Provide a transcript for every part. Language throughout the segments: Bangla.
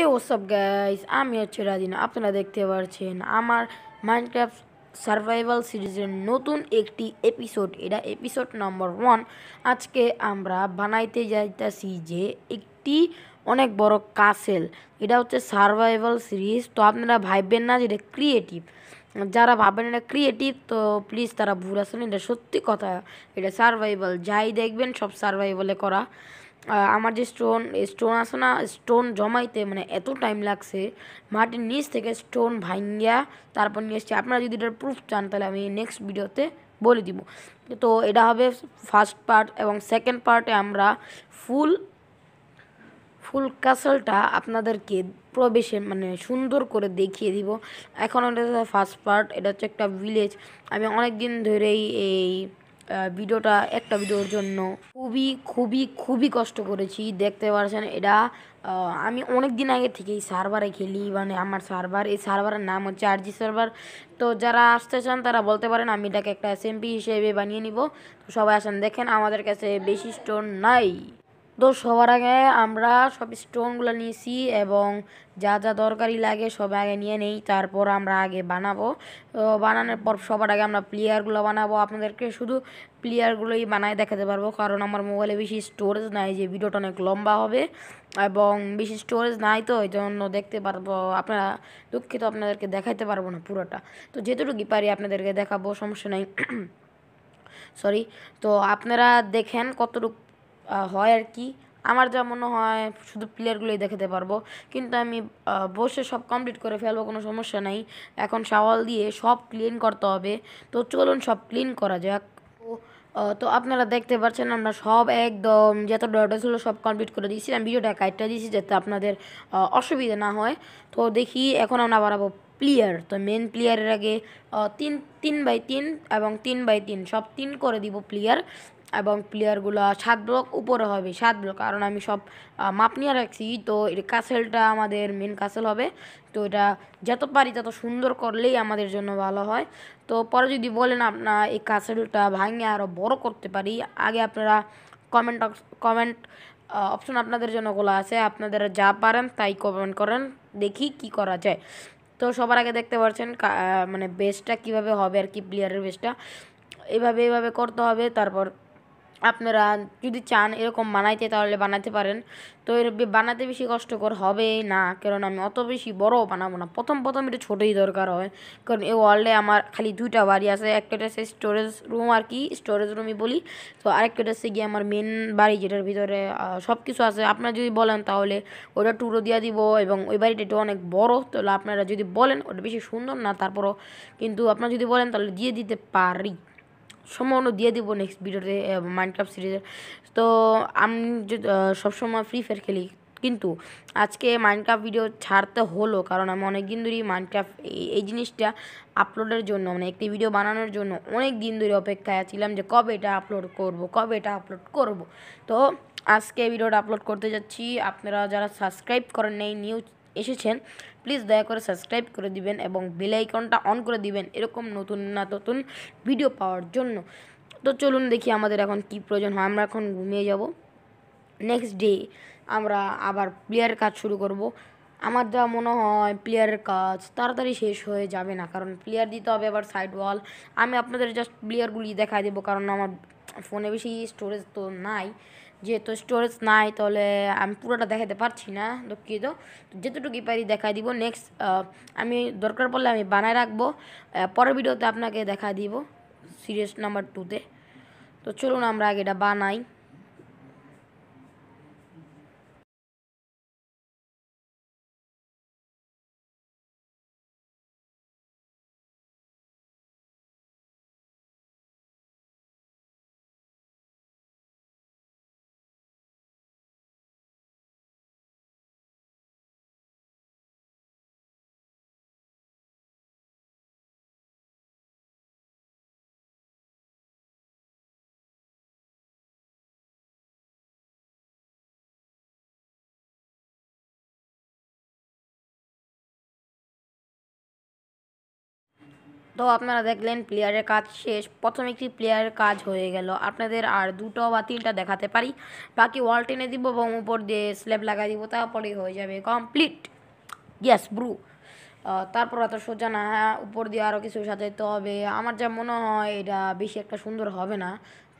এ ওসব গাইস আমি হচ্ছে রাদিন আপনারা দেখতে পাচ্ছেন আমার মাইনক্রাফট সার্ভাইভাল সিরিজের নতুন একটি এপিসোড এটা এপিসোড নম্বর ওয়ান আজকে আমরা বানাইতে যাইতেছি যে একটি অনেক বড় কাসেল এটা হচ্ছে সার্ভাইভাল সিরিজ তো আপনারা ভাববেন না যে এটা ক্রিয়েটিভ যারা ভাববেন এটা ক্রিয়েটিভ তো প্লিজ তারা ভুল আসেন এটা সত্যি কথা এটা সার্ভাইভাল যাই দেখবেন সব সার্ভাইভালে করা আমার যে স্টোন স্টোন আসে না স্টোন জমাইতে মানে এত টাইম লাগছে মাটির নিচ থেকে স্টোন ভাঙ্গিয়া তারপর নিয়ে এসছি আপনারা যদি এটার প্রুফ চান তাহলে আমি নেক্সট ভিডিওতে বলে দিব তো এটা হবে ফার্স্ট পার্ট এবং সেকেন্ড পার্টে আমরা ফুল ফুল কাসলটা আপনাদেরকে প্রবেশে মানে সুন্দর করে দেখিয়ে দিব এখন এটা ফার্স্ট পার্ট এটা হচ্ছে একটা ভিলেজ আমি অনেক দিন ধরেই এই ভিডিওটা একটা ভিডিওর জন্য খুবই খুবই খুবই কষ্ট করেছি দেখতে পারছেন এটা আমি অনেক দিন আগে থেকেই সার্ভারে খেলি মানে আমার সার্ভার এই সার্ভারের নাম হচ্ছে আরজি সার্ভার তো যারা আসতে চান তারা বলতে পারেন আমি এটাকে একটা পি হিসেবে বানিয়ে নিব তো সবাই আসেন দেখেন আমাদের কাছে বেশি স্টোন নাই তো সবার আগে আমরা সব স্টোনগুলো নিয়েছি এবং যা যা দরকারি লাগে সব আগে নিয়ে নেই তারপর আমরা আগে বানাবো তো বানানোর পর সবার আগে আমরা প্লেয়ারগুলো বানাবো আপনাদেরকে শুধু প্লেয়ারগুলোই বানায় দেখাতে পারবো কারণ আমার মোবাইলে বেশি স্টোরেজ নাই যে ভিডিওটা অনেক লম্বা হবে এবং বেশি স্টোরেজ নাই তো এই জন্য দেখতে পারবো আপনারা দুঃখিত আপনাদেরকে দেখাইতে পারবো না পুরোটা তো যেটুকুই পারি আপনাদেরকে দেখাবো সমস্যা নাই সরি তো আপনারা দেখেন কতটুকু হয় আর কি আমার যা মনে হয় শুধু প্লেয়ারগুলোই দেখাতে পারবো কিন্তু আমি বসে সব কমপ্লিট করে ফেলবো কোনো সমস্যা নাই এখন সাওয়াল দিয়ে সব ক্লিন করতে হবে তো চলুন সব ক্লিন করা যাক তো আপনারা দেখতে পাচ্ছেন আমরা সব একদম যত ডটা ছিল সব কমপ্লিট করে দিয়েছি আমি ভিডিওটা কাইটটা দিয়েছি যাতে আপনাদের অসুবিধা না হয় তো দেখি এখন আমরা বাড়াবো প্লেয়ার তো মেন প্লেয়ারের আগে তিন তিন বাই তিন এবং তিন বাই তিন সব তিন করে দিব প্লেয়ার এবং প্লেয়ারগুলো সাত ব্লক উপরে হবে সাত ব্লক কারণ আমি সব মাপ নিয়ে রাখছি তো এর কাসেলটা আমাদের মেন কাসেল হবে তো এটা যত পারি তত সুন্দর করলেই আমাদের জন্য ভালো হয় তো পরে যদি বলেন আপনার এই কাসেলটা ভাঙে আরও বড় করতে পারি আগে আপনারা কমেন্ট কমেন্ট অপশন আপনাদের জন্য গোলা আছে আপনাদের যা পারেন তাই কমেন্ট করেন দেখি কি করা যায় তো সবার আগে দেখতে পাচ্ছেন মানে বেসটা কিভাবে হবে আর কি প্লেয়ারের বেসটা এভাবে এভাবে করতে হবে তারপর আপনারা যদি চান এরকম বানাইতে তাহলে বানাতে পারেন তো এর বানাতে বেশি কষ্টকর হবে না কারণ আমি অত বেশি বড় বানাবো না প্রথম প্রথম এটা ছোটোই দরকার হয় কারণ এই ওয়ার্ল্ডে আমার খালি দুইটা বাড়ি আছে একটা হচ্ছে স্টোরেজ রুম আর কি স্টোরেজ রুমই বলি তো আরেকটা হচ্ছে গিয়ে আমার মেন বাড়ি যেটার ভিতরে সব কিছু আছে আপনারা যদি বলেন তাহলে ওটা টুরো দিয়ে দিব এবং ওই বাড়িটা একটু অনেক বড় তাহলে আপনারা যদি বলেন ওটা বেশি সুন্দর না তারপরও কিন্তু আপনারা যদি বলেন তাহলে দিয়ে দিতে পারি সম্ভাবনা দিয়ে দেবো নেক্সট ভিডিওতে মাইনক্রাফ্ট সিরিজের তো আমি সবসময় ফ্রি ফায়ার খেলি কিন্তু আজকে মাইনক্রাফ্ট ভিডিও ছাড়তে হলো কারণ আমি অনেক দিন ধরেই মাইনক্রাফ্ট এই জিনিসটা আপলোডের জন্য মানে একটি ভিডিও বানানোর জন্য অনেক দিন ধরে অপেক্ষায় ছিলাম যে কবে এটা আপলোড করব কবে এটা আপলোড করব তো আজকে ভিডিওটা আপলোড করতে যাচ্ছি আপনারা যারা সাবস্ক্রাইব করেন নেই নিউজ এসেছেন প্লিজ দয়া করে সাবস্ক্রাইব করে দিবেন এবং বেলাইকনটা অন করে দিবেন এরকম নতুন না নতুন ভিডিও পাওয়ার জন্য তো চলুন দেখি আমাদের এখন কি প্রয়োজন হয় আমরা এখন ঘুমিয়ে যাব নেক্সট ডে আমরা আবার প্লেয়ার কাজ শুরু করব আমার যা মনে হয় প্লেয়ারের কাজ তাড়াতাড়ি শেষ হয়ে যাবে না কারণ প্লেয়ার দিতে হবে আবার সাইড ওয়াল আমি আপনাদের জাস্ট প্লেয়ারগুলি দেখা দেবো কারণ আমার ফোনে বেশি স্টোরেজ তো নাই যেহেতু স্টোরেজ নাই তাহলে আমি পুরোটা দেখাতে পারছি না দুঃখিত যেতটুকুই পারি দেখা দিব নেক্সট আমি দরকার পড়লে আমি বানায় রাখবো পরের ভিডিওতে আপনাকে দেখা দিব সিরিয়াস নাম্বার টুতে তো চলুন আমরা আগে এটা বানাই তো আপনারা দেখলেন প্লেয়ারের কাজ শেষ প্রথম একটি প্লেয়ারের কাজ হয়ে গেল আপনাদের আর দুটো বা তিনটা দেখাতে পারি বাকি ওয়াল টেনে দিব এবং উপর দিয়ে স্ল্যাব লাগাই দিব তারপরে হয়ে যাবে কমপ্লিট ইয়াস ব্রু তারপর এত সোজা না হ্যাঁ উপর দিয়ে আরও কিছু সাজাইতে হবে আমার যা মনে হয় এটা বেশি একটা সুন্দর হবে না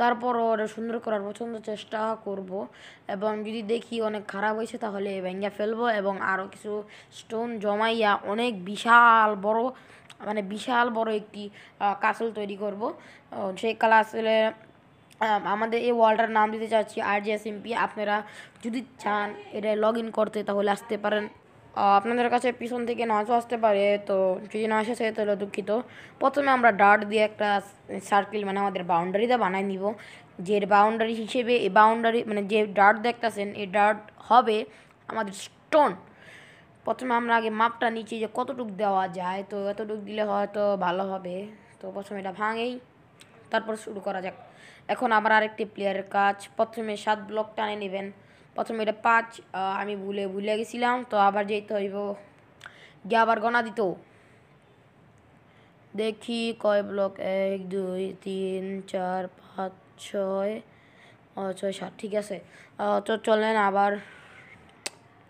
তারপরও এটা সুন্দর করার প্রচণ্ড চেষ্টা করব এবং যদি দেখি অনেক খারাপ হয়েছে তাহলে ভেঙ্গা ফেলবো এবং আরও কিছু স্টোন জমাইয়া অনেক বিশাল বড় মানে বিশাল বড় একটি কাসল তৈরি করব সেই কাসলে আমাদের এই ওয়ার্ল্ডটার নাম দিতে চাচ্ছি আর জি এস পি আপনারা যদি চান এটা লগ ইন করতে তাহলে আসতে পারেন আপনাদের কাছে পিছন থেকে নাচও আসতে পারে তো যদি না আসে তাহলে দুঃখিত প্রথমে আমরা ডার্ট দিয়ে একটা সার্কেল মানে আমাদের বাউন্ডারিটা বানাই নিব যে বাউন্ডারি হিসেবে এই বাউন্ডারি মানে যে ডার্ট দেখতেছেন এই ডার্ট হবে আমাদের স্টোন প্রথমে আমরা আগে মাপটা নিচে যে কতটুক দেওয়া যায় তো এতটুক দিলে হয়তো ভালো হবে তো প্রথমে এটা ভাঙেই তারপর শুরু করা যাক এখন আবার আরেকটি প্লেয়ারের কাজ প্রথমে সাত ব্লক টানে নেবেন প্রথমে এটা পাঁচ আমি ভুলে ভুলে গেছিলাম তো আবার যেতে হইব গিয়ে আবার গণা দিত দেখি কয় ব্লক এক দুই তিন চার পাঁচ ছয় ছয় সাত ঠিক আছে তো চলেন আবার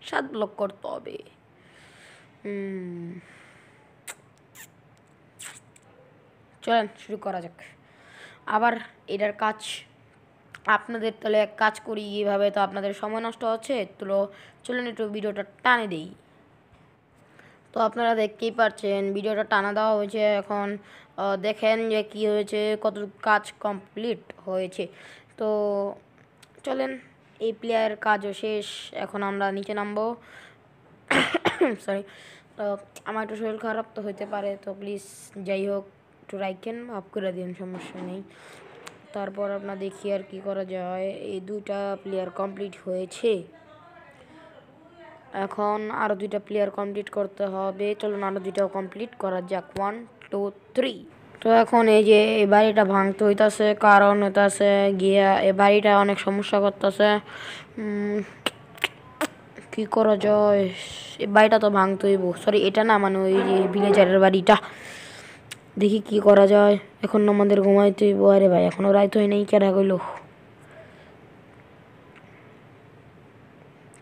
সাত ব্লক করতে হবে চলেন শুরু করা যাক আবার এটার কাজ আপনাদের তাহলে এক কাজ করি এভাবে তো আপনাদের সময় নষ্ট হচ্ছে তো চলুন একটু ভিডিওটা টানে দেই তো আপনারা দেখতেই পারছেন ভিডিওটা টানা দেওয়া হয়েছে এখন দেখেন যে কি হয়েছে কত কাজ কমপ্লিট হয়েছে তো চলেন এই প্লেয়ারের কাজও শেষ এখন আমরা নিচে নামবো সরি তো আমার একটু শরীর খারাপ তো হইতে পারে তো প্লিজ যাই হোক একটু রাইখেন মাফ করে দিন সমস্যা নেই তারপর আপনার দেখি আর কি করা যায় এই দুইটা প্লেয়ার কমপ্লিট হয়েছে এখন আরও দুইটা প্লেয়ার কমপ্লিট করতে হবে চলুন আরও দুইটা কমপ্লিট করা যাক ওয়ান টু থ্রি তো এখন এই যে এই বাড়িটা ভাঙতে হইতাছে কারণ হইতেছে গিয়া এ বাড়িটা অনেক সমস্যা করতেছে কি করা যায় বাড়িটা তো ভাঙতেই বো সরি এটা না মানে ওই যে ভিলেজারের বাড়িটা দেখি কি করা যায় এখন আমাদের ঘুমাইতে হইব আরে ভাই এখনও রাইত তো নেই কেনা গেল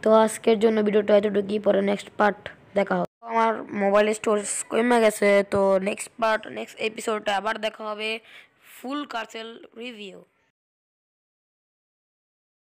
তো আজকের জন্য ভিডিওটা কি পরে নেক্সট পার্ট দেখা হবে আমার মোবাইলের স্টোরেজ কমে গেছে তো নেক্সট পার্ট নেক্সট এপিসোডটা আবার দেখা হবে ফুল কার্সেল রিভিউ